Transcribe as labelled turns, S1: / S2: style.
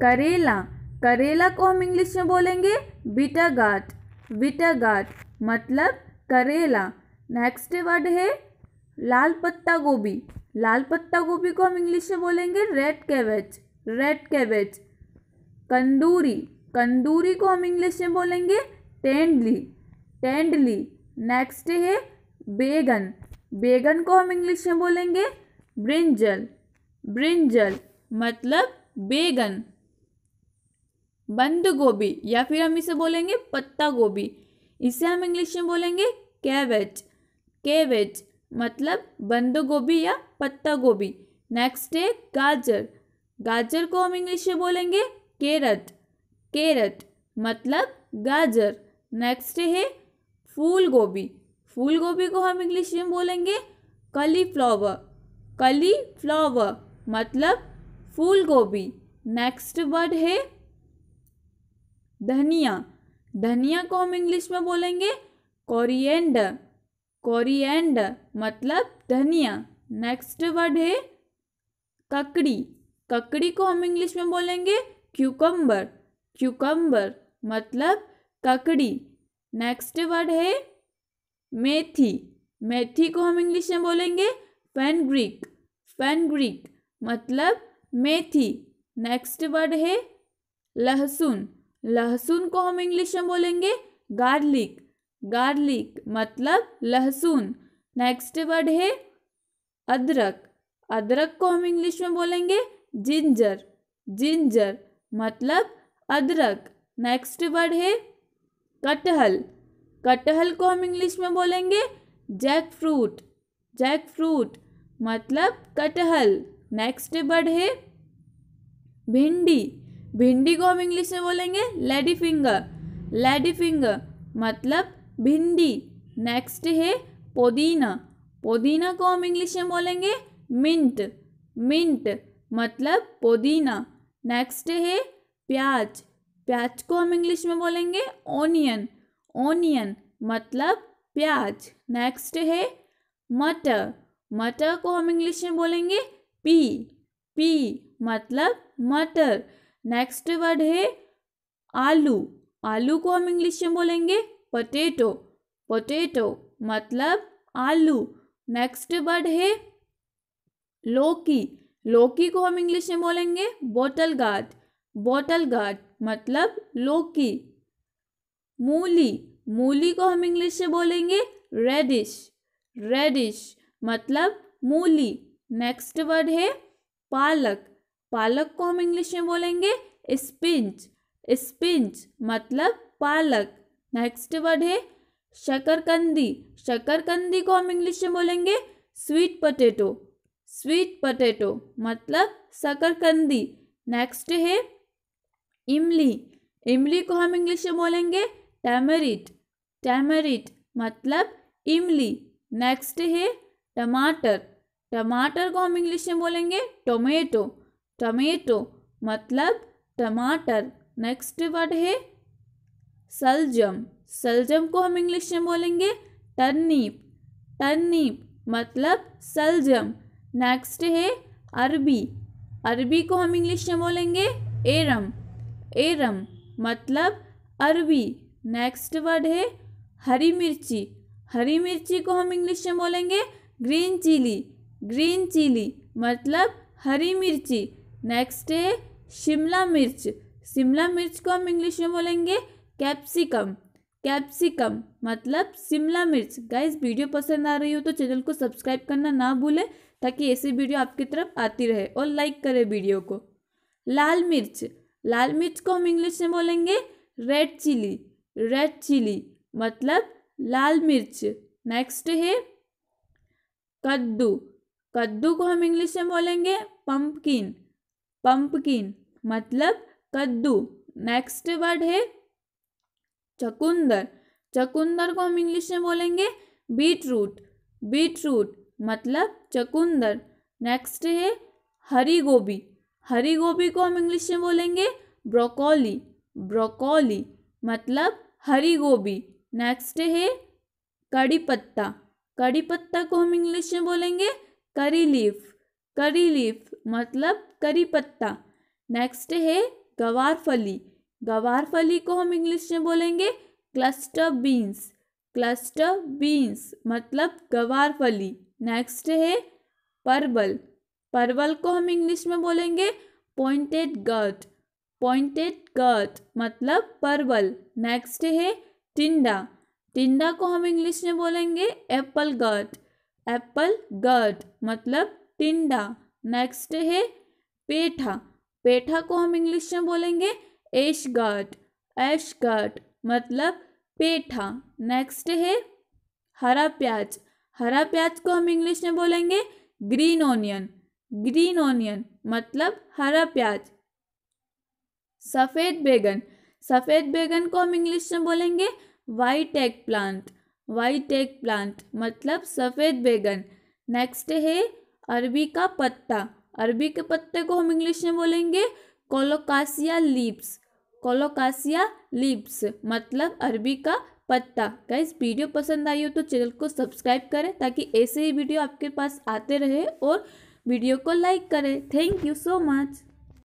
S1: करेला करेला को हम इंग्लिश में बोलेंगे बीटा गाट गाट मतलब करेला नेक्स्ट वर्ड है लाल पत्ता गोभी लाल पत्ता गोभी को हम इंग्लिश में बोलेंगे रेड कैबेज रेड कैबेज कंदूरी कंदूरी को हम इंग्लिश में बोलेंगे टेंडली टेंडली नेक्स्ट है बेगन बेगन को हम इंग्लिश में बोलेंगे ब्रिंजल ब्रिंजल मतलब बेगन बंद गोभी या फिर हम इसे बोलेंगे पत्ता गोभी इसे हम इंग्लिश में बोलेंगे कैवेज कैवेज मतलब बंद गोभी या पत्ता गोभी नेक्स्ट है गाजर गाजर को हम इंग्लिश में बोलेंगे केरट केरट मतलब गाजर नेक्स्ट है फूल गोभी फूल गोभी को हम इंग्लिश में बोलेंगे कली फ्लावर कली फ्लावर मतलब फूल गोभी नेक्स्ट वर्ड है धनिया धनिया को हम इंग्लिश में बोलेंगे कोरिएंडर कॉरियंड मतलब धनिया नेक्स्ट वर्ड है ककड़ी ककड़ी को हम इंग्लिश में बोलेंगे क्यूकम्बर क्यूकम्बर मतलब ककड़ी नेक्स्ट वर्ड है मेथी मेथी को हम इंग्लिश में बोलेंगे फैनग्रिक फैनग्रिक मतलब मेथी नेक्स्ट वर्ड है लहसुन लहसुन को हम इंग्लिश में बोलेंगे गार्लिक गार्लिक मतलब लहसुन नेक्स्ट वर्ड है अदरक अदरक को हम इंग्लिश में बोलेंगे जिंजर जिंजर मतलब अदरक नेक्स्ट वर्ड है कटहल कटहल को हम इंग्लिश में बोलेंगे जैक फ्रूट जैक फ्रूट मतलब कटहल नेक्स्ट वर्ड है भिंडी भिंडी को हम इंग्लिश में बोलेंगे लेडी फिंगर लेडी फिंगर मतलब भिंडी नेक्स्ट है पुदीना पुदीना को हम इंग्लिश में बोलेंगे मिंट मिंट मतलब पुदीना नेक्स्ट है प्याज प्याज को हम इंग्लिश में बोलेंगे ओनियन ओनियन मतलब प्याज नेक्स्ट है मटर मटर को हम इंग्लिश में बोलेंगे पी पी मतलब मटर नेक्स्ट वर्ड है आलू आलू को हम इंग्लिश में बोलेंगे पोटेटो पोटेटो मतलब आलू नेक्स्ट वर्ड है लौकी लौकी को हम इंग्लिश में बोलेंगे बोटल गार्ड बोटल गार्ड मतलब लौकी मूली मूली को हम इंग्लिश में बोलेंगे रेडिश रेडिश मतलब मूली नेक्स्ट वर्ड है पालक पालक को हम इंग्लिश में बोलेंगे स्पिंच स्पिंच मतलब पालक नेक्स्ट वर्ड है शकरकंदी शकरकंदी को हम इंग्लिश में बोलेंगे स्वीट पटेटो स्वीट पटेटो मतलब शकरकंदी नेक्स्ट है इमली इमली को हम इंग्लिश में बोलेंगे टैमरिट टैमरिट मतलब इमली नेक्स्ट है टमाटर टमाटर को हम इंग्लिश में बोलेंगे टोमेटो टमेटो मतलब टमाटर नेक्स्ट वर्ड है सलजम सलजम को हम इंग्लिश में बोलेंगे टर्नीप टर्नीप मतलब सलजम नेक्स्ट है अरबी अरबी को हम इंग्लिश में बोलेंगे एरम एरम मतलब अरबी नेक्स्ट वर्ड है हरी मिर्ची हरी मिर्ची को हम इंग्लिश में बोलेंगे ग्रीन चिली ग्रीन चिली मतलब हरी मिर्ची नेक्स्ट है शिमला मिर्च शिमला मिर्च को हम इंग्लिश में बोलेंगे कैप्सिकम कैप्सिकम मतलब शिमला मिर्च गाइस वीडियो पसंद आ रही हो तो चैनल को सब्सक्राइब करना ना भूलें ताकि ऐसी वीडियो आपकी तरफ आती रहे और लाइक करें वीडियो को लाल मिर्च लाल मिर्च को हम इंग्लिश में बोलेंगे रेड चिली रेड चिली मतलब लाल मिर्च नेक्स्ट है कद्दू कद्दू को हम इंग्लिश में बोलेंगे पंपकिन पंपकिन मतलब कद्दू नेक्स्ट वर्ड है चकुंदर चकुंदर को हम इंग्लिश में बोलेंगे बीट रूट बीट रूट मतलब चकुंदर नेक्स्ट है हरी गोभी हरी गोभी को हम इंग्लिश में बोलेंगे ब्रोकोली ब्रोकोली मतलब हरी गोभी नेक्स्ट है कड़ी पत्ता कड़ी पत्ता को हम इंग्लिश में बोलेंगे करी लीफ करी लीफ मतलब करी पत्ता नेक्स्ट है गवार फली गवार फली को हम इंग्लिश में बोलेंगे क्लस्टर बीन्स क्लस्टर बीन्स मतलब गवार फली नेक्स्ट है परवल परवल को हम इंग्लिश में बोलेंगे पॉइंटेड गर्ट पॉइंटेड गर्ट मतलब परवल नेक्स्ट है टिंडा टिंडा को हम इंग्लिश में बोलेंगे एप्पल गर्ट एप्पल गट मतलब टिंडा नेक्स्ट है पेठा पेठा को हम इंग्लिश में बोलेंगे एश एशगाट मतलब पेठा नेक्स्ट है हरा प्याज हरा प्याज को हम इंग्लिश में बोलेंगे ग्रीन ऑनियन ग्रीन ऑनियन मतलब हरा प्याज सफ़ेद बैगन सफ़ेद बैगन को हम इंग्लिश में बोलेंगे white eggplant white eggplant मतलब सफ़ेद बैगन नेक्स्ट है अरबी का पत्ता अरबी के पत्ते को हम इंग्लिश में बोलेंगे कोलोकासिया लीप्स कोलोकासिया लीप्स मतलब अरबी का पत्ता गाइस वीडियो पसंद आई हो तो चैनल को सब्सक्राइब करें ताकि ऐसे ही वीडियो आपके पास आते रहे और वीडियो को लाइक करें थैंक यू सो मच